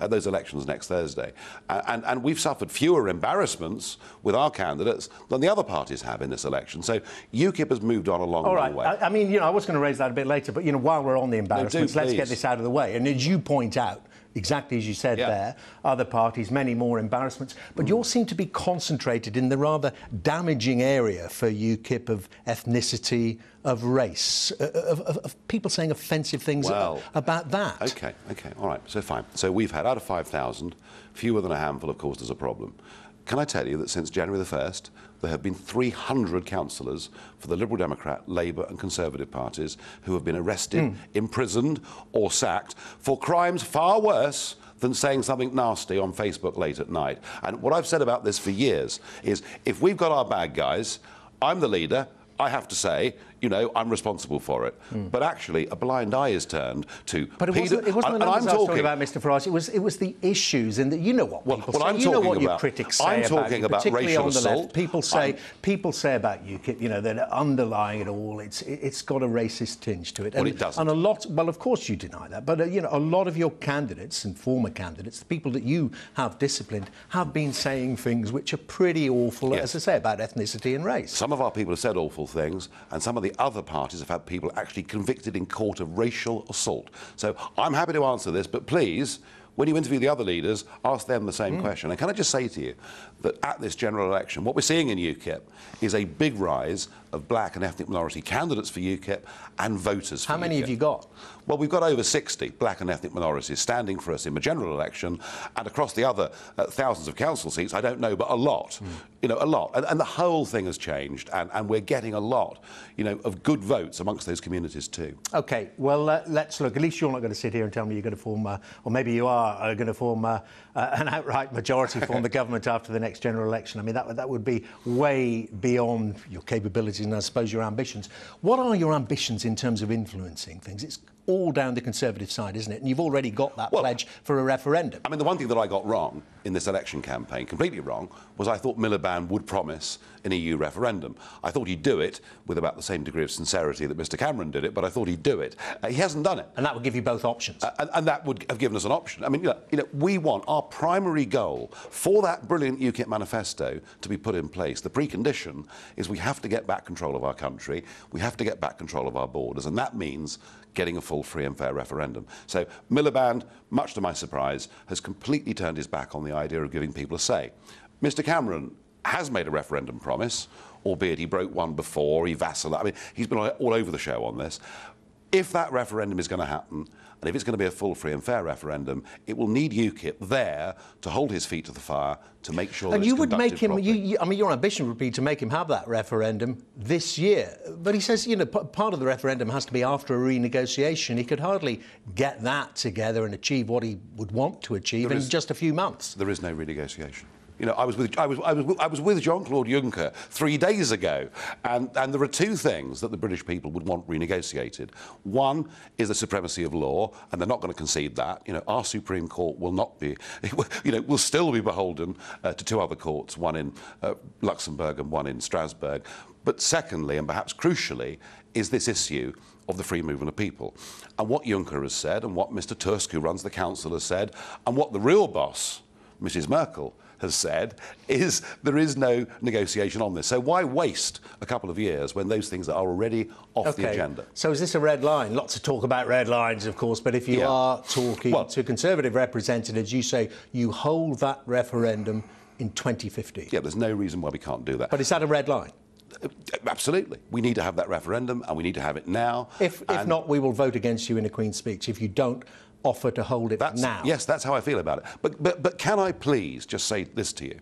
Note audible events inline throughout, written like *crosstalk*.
at those elections next Thursday. And, and we've suffered fewer embarrassments with our candidates than the other parties have in this election. So UKIP has moved on a long, All right. long way. I, I mean, you know, I was going to raise that a bit later, but, you know, while we're on the embarrassments, no, do, let's get this out of the way. And as you point out, exactly as you said yeah. there, other parties, many more embarrassments. But mm. yours seem to be concentrated in the rather damaging area for UKIP of ethnicity, of race, uh, uh, of, of, of people saying offensive things well, about that. OK, OK, all right, so fine. So we've had out of 5,000, fewer than a handful, of course, there's a problem. Can I tell you that since January the 1st, there have been 300 councillors for the Liberal Democrat, Labour and Conservative parties who have been arrested, mm. imprisoned or sacked for crimes far worse than saying something nasty on Facebook late at night. And what I've said about this for years is if we've got our bad guys, I'm the leader, I have to say, you know, I'm responsible for it. Mm. But actually, a blind eye is turned to. But it Peter, wasn't, it wasn't and, the numbers I'm talking about, Mr. Farage. It was it was the issues in that you know what people well, well, say. I'm you know what about, your critics say I'm talking about, you, about racial assault. Left. People say I'm, people say about UKIP, you know, that underlying it all, it's it's got a racist tinge to it. And, well, it doesn't. And a lot. Well, of course you deny that. But uh, you know, a lot of your candidates and former candidates, the people that you have disciplined, have been saying things which are pretty awful, yes. as I say, about ethnicity and race. Some of our people have said awful things, and some of the other parties have had people actually convicted in court of racial assault. So I'm happy to answer this, but please when you interview the other leaders, ask them the same mm. question. And can I just say to you that at this general election, what we're seeing in UKIP is a big rise of black and ethnic minority candidates for UKIP and voters How many UKIP. have you got? Well, we've got over 60 black and ethnic minorities standing for us in the general election and across the other uh, thousands of council seats, I don't know, but a lot. Mm. You know, a lot. And, and, the whole thing has changed and, and we're getting a lot, you know, of good votes amongst those communities too. OK, well, uh, let's look. At least you're not going to sit here and tell me you're going to form, uh, or maybe you are, are, are going to form uh, uh, an outright majority, form the government after the next general election. I mean, that, that would be way beyond your capabilities and I suppose your ambitions. What are your ambitions in terms of influencing things? It's all down the Conservative side, isn't it? And you've already got that well, pledge for a referendum. I mean, the one thing that I got wrong in this election campaign, completely wrong, was I thought Miliband would promise an EU referendum. I thought he'd do it with about the same degree of sincerity that Mr Cameron did it, but I thought he'd do it. Uh, he hasn't done it. And that would give you both options. Uh, and, and, that would have given us an option. I mean, mean, you know, we want our primary goal for that brilliant UKIP manifesto to be put in place. The precondition is we have to get back control of our country, we have to get back control of our borders, and that means getting a full free and fair referendum. So Miliband, much to my surprise, has completely turned his back on the idea of giving people a say. Mr Cameron has made a referendum promise, albeit he broke one before, he vacillated. I mean, he's been all over the show on this if that referendum is going to happen, and if it's going to be a full, free and fair referendum, it will need UKIP there to hold his feet to the fire to make sure. And you would make him. You, you, I mean, your ambition would be to make him have that referendum this year. But he says, you know, part of the referendum has to be after a renegotiation. He could hardly get that together and achieve what he would want to achieve there in is, just a few months. There is no renegotiation. You know, I was with I was I was I was with Jean Claude Juncker three days ago, and and there are two things that the British people would want renegotiated. One is the supremacy of law, and they're not going to concede that. You know, our Supreme Court will not be, *laughs* you know, will still be beholden uh, to two other courts, one in uh, Luxembourg and one in Strasbourg. But secondly, and perhaps crucially, is this issue of the free movement of people. And what Juncker has said, and what Mr Tusk, who runs the council, has said, and what the real boss, Mrs Merkel, has said is there is no negotiation on this. So why waste a couple of years when those things are already off okay. the agenda? So is this a red line? Lots of talk about red lines, of course, but if you yeah. are talking well, to Conservative representatives, you say you hold that referendum in 2050. Yeah, there's no reason why we can't do that. But is that a red line? Uh, absolutely. We need to have that referendum and we need to have it now. If, if not, we will vote against you in a Queen's speech. If you don't offer to hold it that's, now. Yes, that's how I feel about it. But, but, but can I please just say this to you,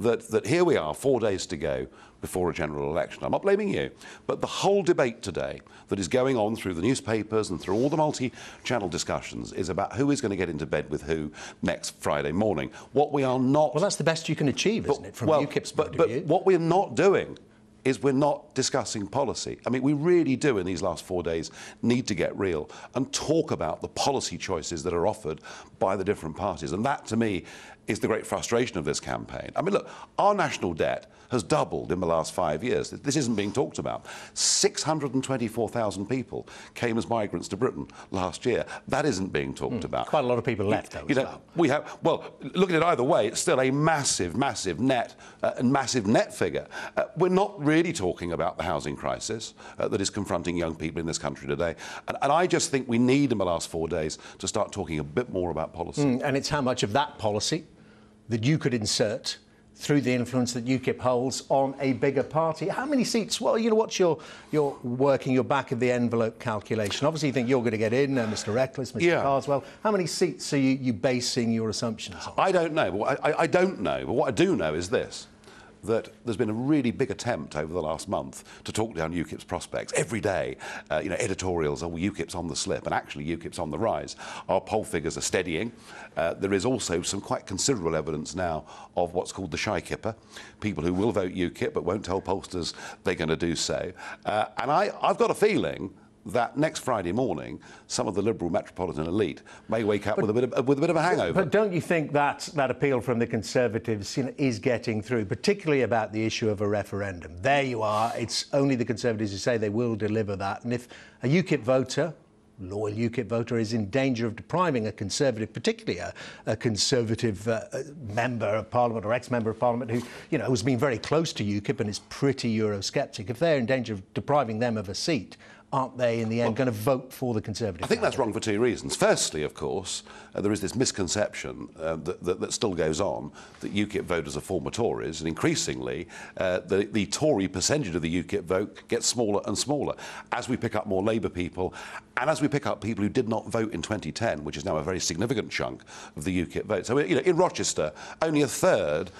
that, that here we are, four days to go before a general election. I'm not blaming you, but the whole debate today that is going on through the newspapers and through all the multi-channel discussions is about who is going to get into bed with who next Friday morning. What we are not... Well, that's the best you can achieve, but, isn't it, from well, UKIP's point but, but what we're not doing is we're not discussing policy. I mean, we really do in these last four days need to get real and talk about the policy choices that are offered by the different parties. And that, to me, is the great frustration of this campaign. I mean, look, our national debt has doubled in the last five years. This isn't being talked about. 624,000 people came as migrants to Britain last year. That isn't being talked mm, about. Quite a lot of people left, though. You know, well. we have. Well, look at it either way. It's still a massive, massive net, uh, massive net figure. Uh, we're not really talking about the housing crisis uh, that is confronting young people in this country today. And, and, I just think we need, in the last four days, to start talking a bit more about policy. Mm, and it's how much of that policy that you could insert through the influence that UKIP holds on a bigger party. How many seats? Well, you know, what's your, your working your back of the envelope calculation? Obviously, you think you're going to get in, uh, Mr. Reckless, Mr. Yeah. Carswell. How many seats are you, you basing your assumptions on? I don't know. I, I, I don't know. But what I do know is this that there's been a really big attempt over the last month to talk down UKIP's prospects. Every day, uh, you know, editorials, are UKIP's on the slip, and actually UKIP's on the rise. Our poll figures are steadying. Uh, there is also some quite considerable evidence now of what's called the shy kipper, people who will vote UKIP but won't tell pollsters they're going to do so. Uh, and I, I've got a feeling that next Friday morning, some of the Liberal metropolitan elite may wake up but, with, a bit of, with a bit of a hangover. But don't you think that, that appeal from the Conservatives you know, is getting through, particularly about the issue of a referendum? There you are. It's only the Conservatives who say they will deliver that. And if a UKIP voter loyal UKIP voter is in danger of depriving a Conservative, particularly a, a Conservative uh, uh member of Parliament or ex-member of Parliament who, you know, has been very close to UKIP and is pretty Eurosceptic, if they're in danger of depriving them of a seat, aren't they, in the end, well, going to vote for the Conservative I think candidate? that's wrong for two reasons. Firstly, of course, uh, there is this misconception uh, that, that, that, still goes on that UKIP voters are former Tories, and increasingly, uh, the, the Tory percentage of the UKIP vote gets smaller and smaller as we pick up more Labour people and as we pick up people who did not vote in 2010, which is now a very significant chunk of the UKIP vote. So, you know, in Rochester, only a third